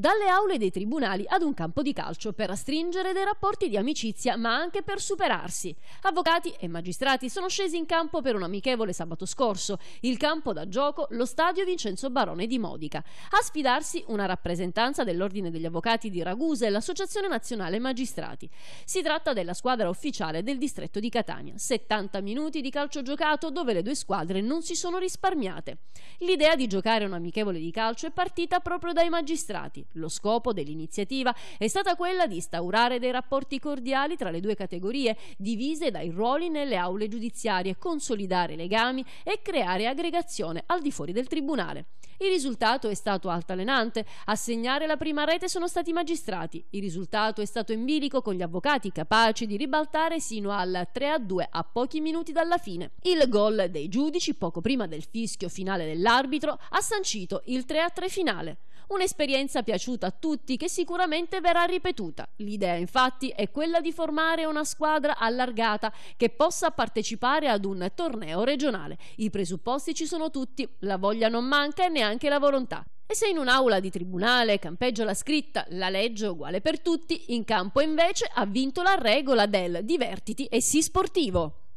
dalle aule dei tribunali ad un campo di calcio per stringere dei rapporti di amicizia ma anche per superarsi. Avvocati e magistrati sono scesi in campo per un amichevole sabato scorso, il campo da gioco, lo stadio Vincenzo Barone di Modica. A sfidarsi una rappresentanza dell'Ordine degli Avvocati di Ragusa e l'Associazione Nazionale Magistrati. Si tratta della squadra ufficiale del distretto di Catania, 70 minuti di calcio giocato dove le due squadre non si sono risparmiate. L'idea di giocare un amichevole di calcio è partita proprio dai magistrati. Lo scopo dell'iniziativa è stata quella di instaurare dei rapporti cordiali tra le due categorie, divise dai ruoli nelle aule giudiziarie, consolidare legami e creare aggregazione al di fuori del tribunale. Il risultato è stato altalenante. A segnare la prima rete sono stati i magistrati. Il risultato è stato in bilico con gli avvocati capaci di ribaltare sino al 3 a 2 a pochi minuti dalla fine. Il gol dei giudici, poco prima del fischio finale dell'arbitro, ha sancito il 3 a 3 finale. Un'esperienza piacevole piaciuta a tutti che sicuramente verrà ripetuta. L'idea infatti è quella di formare una squadra allargata che possa partecipare ad un torneo regionale. I presupposti ci sono tutti, la voglia non manca e neanche la volontà. E se in un'aula di tribunale campeggia la scritta la legge uguale per tutti, in campo invece ha vinto la regola del divertiti e sii sportivo.